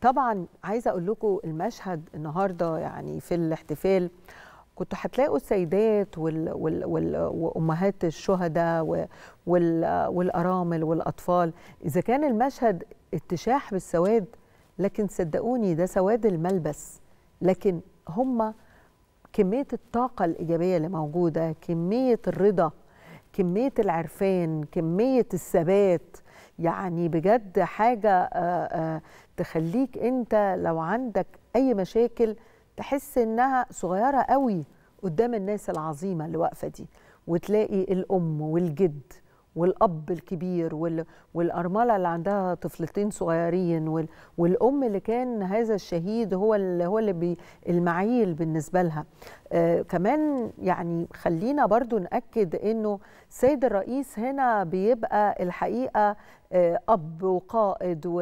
طبعا عايزه اقول لكم المشهد النهارده يعني في الاحتفال كنتوا هتلاقوا السيدات وال وال وال وامهات الشهداء وال والارامل والاطفال اذا كان المشهد اتشاح بالسواد لكن صدقوني ده سواد الملبس لكن هم كميه الطاقه الايجابيه اللي موجوده كميه الرضا كميه العرفان كميه الثبات يعني بجد حاجة آه، آه، تخليك أنت لو عندك أي مشاكل تحس إنها صغيرة قوي قدام الناس العظيمة اللي واقفة دي وتلاقي الأم والجد والأب الكبير والأرملة اللي عندها طفلتين صغيرين والأم اللي كان هذا الشهيد هو اللي, هو اللي بي... المعيل بالنسبة لها آه كمان يعني خلينا برضو نأكد أنه سيد الرئيس هنا بيبقى الحقيقة آه أب وقائد و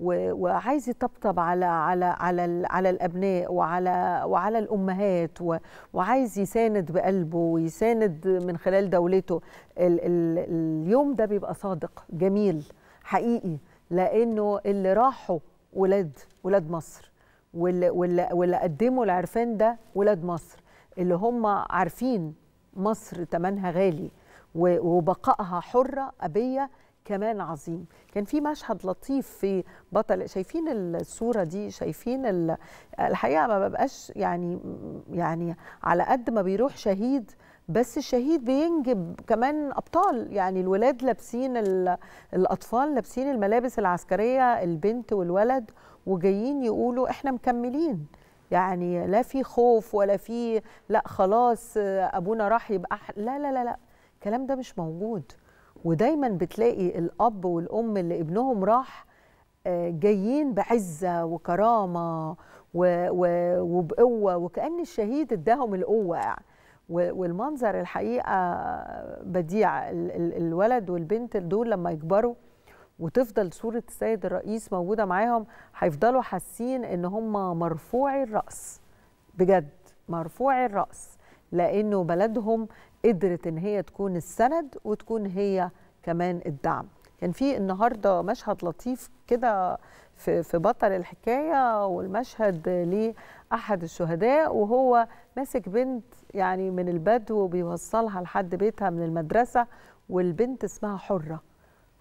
و وعايز يطبطب على على على على الأبناء وعلى وعلى الأمهات و وعايز يساند بقلبه ويساند من خلال دولته ال ال اليوم ده بيبقى صادق جميل حقيقي لأنه اللي راحوا ولاد ولاد مصر واللي, واللي قدموا العرفان ده ولاد مصر اللي هم عارفين مصر تمنها غالي وبقائها حرة أبية كمان عظيم كان في مشهد لطيف في بطل شايفين الصوره دي شايفين الحقيقه ما ببقاش يعني يعني على قد ما بيروح شهيد بس الشهيد بينجب كمان ابطال يعني الولاد لابسين الاطفال لابسين الملابس العسكريه البنت والولد وجايين يقولوا احنا مكملين يعني لا في خوف ولا في لا خلاص ابونا راح يبقى لا لا لا لا الكلام ده مش موجود ودايما بتلاقي الاب والام اللي ابنهم راح آه، جايين بعزه وكرامه وبقوه وكان الشهيد اداهم القوه يعني والمنظر الحقيقه بديع الولد والبنت دول لما يكبروا وتفضل صوره السيد الرئيس موجوده معاهم هيفضلوا حاسين ان هم مرفوعي الراس بجد مرفوعي الراس لانه بلدهم قدرت ان هي تكون السند وتكون هي كمان الدعم كان في النهارده مشهد لطيف كده في في بطل الحكايه والمشهد لاحد الشهداء وهو ماسك بنت يعني من البدو وبيوصلها لحد بيتها من المدرسه والبنت اسمها حره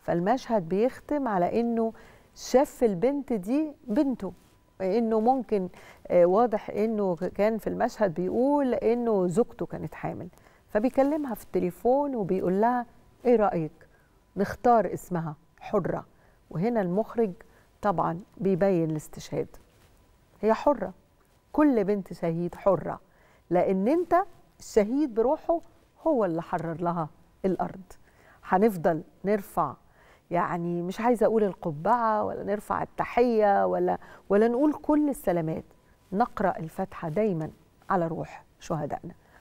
فالمشهد بيختم على انه شاف البنت دي بنته انه ممكن آه، واضح انه كان في المشهد بيقول انه زوجته كانت حامل فبيكلمها في التليفون وبيقول لها ايه رايك نختار اسمها حرة وهنا المخرج طبعا بيبين الاستشهاد هي حرة كل بنت شهيد حرة لأن أنت الشهيد بروحه هو اللي حرر لها الأرض هنفضل نرفع يعني مش عايزة أقول القبعة ولا نرفع التحية ولا ولا نقول كل السلامات نقرأ الفاتحة دايما على روح شهدائنا